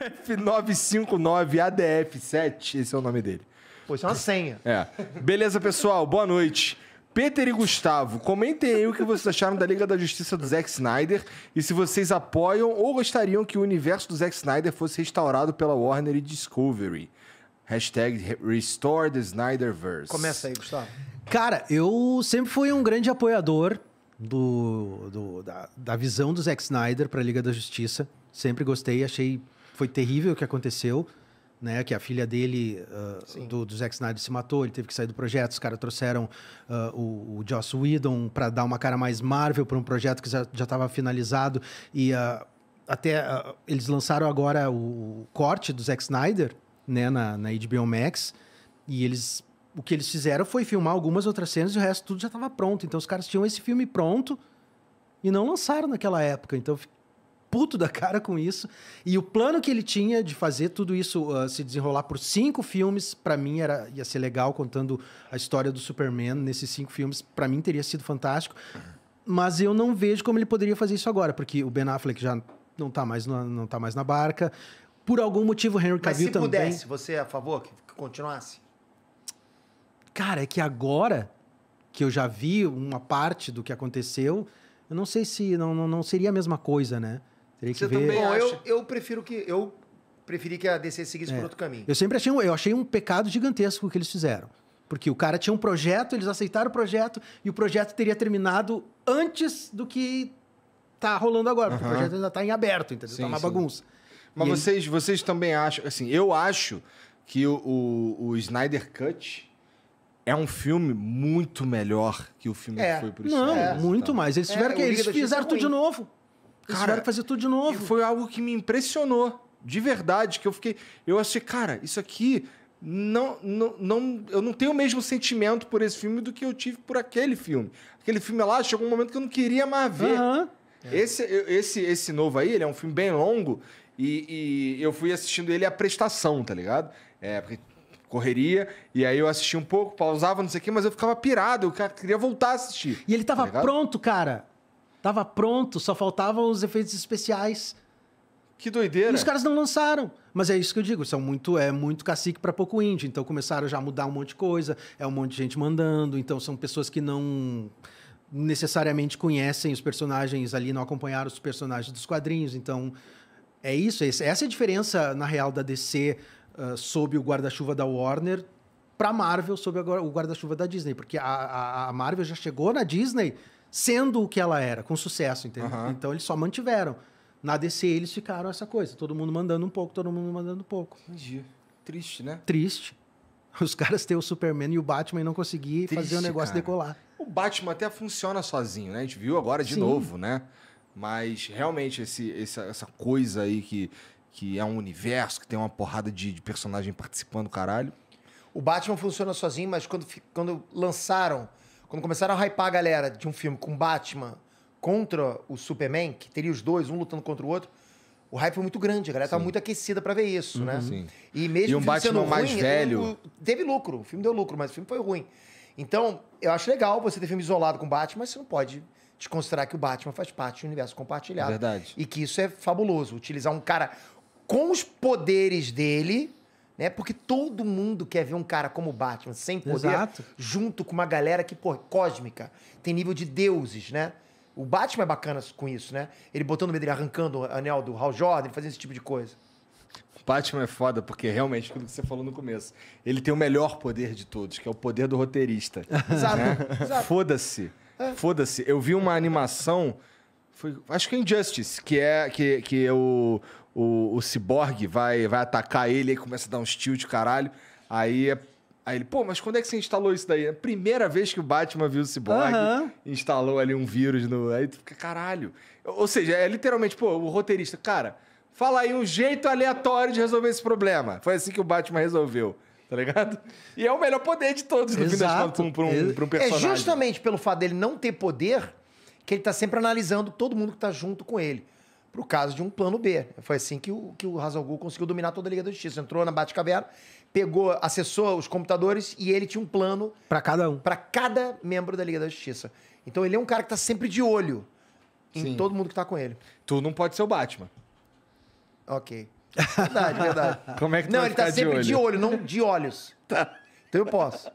F959ADF7, esse é o nome dele. Pô, isso é uma senha. É. Beleza, pessoal, boa noite. Peter e Gustavo, comentem aí o que vocês acharam da Liga da Justiça do Zack Snyder e se vocês apoiam ou gostariam que o universo do Zack Snyder fosse restaurado pela Warner e Discovery. Hashtag Restore the Snyderverse. Começa aí, Gustavo. Cara, eu sempre fui um grande apoiador do, do da, da, visão do Zack Snyder para a Liga da Justiça. Sempre gostei, achei foi terrível o que aconteceu, né? Que a filha dele, uh, do, do, Zack Snyder, se matou, ele teve que sair do projeto. Os caras trouxeram uh, o, o Joss Whedon para dar uma cara mais Marvel para um projeto que já estava finalizado. E uh, até eles lançaram agora o, o, corte do Zack Snyder, né? Na, na HBO Max. E eles o que eles fizeram foi filmar algumas outras cenas e o resto tudo já estava pronto. Então os caras tinham esse filme pronto e não lançaram naquela época. Então puto da cara com isso. E o plano que ele tinha de fazer tudo isso uh, se desenrolar por cinco filmes, para mim era ia ser legal contando a história do Superman nesses cinco filmes, para mim teria sido fantástico. Mas eu não vejo como ele poderia fazer isso agora, porque o Ben Affleck já não está mais na, não tá mais na barca. Por algum motivo o Henry Cavill também. Mas se também... pudesse, você é a favor que continuasse? Cara, é que agora que eu já vi uma parte do que aconteceu, eu não sei se não, não, não seria a mesma coisa, né? Teria Você que Bom, eu, eu prefiro que. Eu preferi que a DC seguisse é. por outro caminho. Eu sempre achei um, eu achei um pecado gigantesco o que eles fizeram. Porque o cara tinha um projeto, eles aceitaram o projeto e o projeto teria terminado antes do que tá rolando agora. Porque o projeto ainda tá em aberto, entendeu? Tá sim, tá uma sim. bagunça. Mas vocês, ele... vocês também acham. Assim, eu acho que o, o, o Snyder Cut é um filme muito melhor que o filme é. que foi isso. Não, é. muito então. mais. Eles é, tiveram é, que. Eles fizeram é tudo de novo. Cara, tiveram que fazer tudo de novo. Foi algo que me impressionou, de verdade, que eu fiquei. Eu achei, cara, isso aqui. Não, não, não, eu não tenho o mesmo sentimento por esse filme do que eu tive por aquele filme. Aquele filme lá chegou um momento que eu não queria mais ver. Uhum. Esse, esse, esse novo aí, ele é um filme bem longo e, e eu fui assistindo ele à prestação, tá ligado? É, porque correria, e aí eu assistia um pouco, pausava, não sei o quê, mas eu ficava pirado, eu queria voltar a assistir. E ele tava tá pronto, cara. Tava pronto, só faltavam os efeitos especiais. Que doideira. E os caras não lançaram. Mas é isso que eu digo, são muito, é muito cacique para pouco indie. Então começaram já a mudar um monte de coisa, é um monte de gente mandando, então são pessoas que não necessariamente conhecem os personagens ali, não acompanharam os personagens dos quadrinhos. Então é isso, essa é a diferença na real da DC uh, ah, sob o guarda-chuva da Warner para Marvel sob o guarda-chuva da Disney, porque a, a, a Marvel já chegou na Disney sendo o que ela era, com sucesso, entendeu? Uhum. Então eles só mantiveram. Na DC eles ficaram essa coisa, todo mundo mandando um pouco, todo mundo mandando um pouco. Entendi. Triste, né? Triste. Os caras têm o Superman e o Batman e não conseguir Triste, fazer o negócio cara. decolar. O Batman até funciona sozinho, né? A gente viu agora de Sim. novo, né? Mas realmente esse, essa, essa coisa aí que, que é um universo, que tem uma porrada de, de personagem participando, caralho. O Batman funciona sozinho, mas quando, quando lançaram quando começaram a hypar a galera de um filme com Batman contra o Superman, que teria os dois, um lutando contra o outro, o hype foi muito grande, a galera estava tava muito aquecida para ver isso, uhum. né? Sim. E mesmo e um Batman sendo ruim, mais velho. Teve lucro, o filme deu lucro, mas o filme foi ruim. Então, eu acho legal você ter filme isolado com Batman, mas você não pode desconsiderar que o Batman faz parte do universo compartilhado. É verdade. E que isso é fabuloso. Utilizar um cara com os poderes dele né? Porque todo mundo quer ver um cara como Batman, sem poder, Exato. junto com uma galera que, pô, cósmica, tem nível de deuses, né? O Batman é bacana com isso, né? Ele botando o medo, ele arrancando o anel do Hal Jordan, fazendo esse tipo de coisa. O Batman é foda, porque realmente, aquilo que você falou no começo, ele tem o melhor poder de todos, que é o poder do roteirista. Exato. Né? Exato. Foda-se. É. Foda-se. Eu vi uma animação foi, acho que é Injustice, que é que, que é o, o, o Cyborg vai, vai atacar ele, e começa a dar um steal de caralho. Aí, é, aí ele, pô, mas quando é que você instalou isso daí? É a primeira vez que o Batman viu o Cyborg, uhum. instalou ali um vírus no. Aí tu fica, caralho. Ou seja, é literalmente, pô, o roteirista, cara, fala aí um jeito aleatório de resolver esse problema. Foi assim que o Batman resolveu tá ligado? E é o melhor poder de todos, no Exato. fim das contas, um, pra um, pra um personagem. É justamente pelo fato dele não ter poder que ele está sempre analisando todo mundo que está junto com ele. Para o caso de um plano B. Foi assim que o, que o Hazalgu conseguiu dominar toda a Liga da Justiça. Entrou na Batcaverna, pegou, acessou os computadores e ele tinha um plano. Para cada um. Para cada membro da Liga da Justiça. Então ele é um cara que está sempre de olho em Sim. todo mundo que está com ele. Tu não pode ser o Batman. Ok. Verdade, verdade. Como é que tu Não, ele está sempre de olho? de olho, não de olhos. Tá. Então eu posso.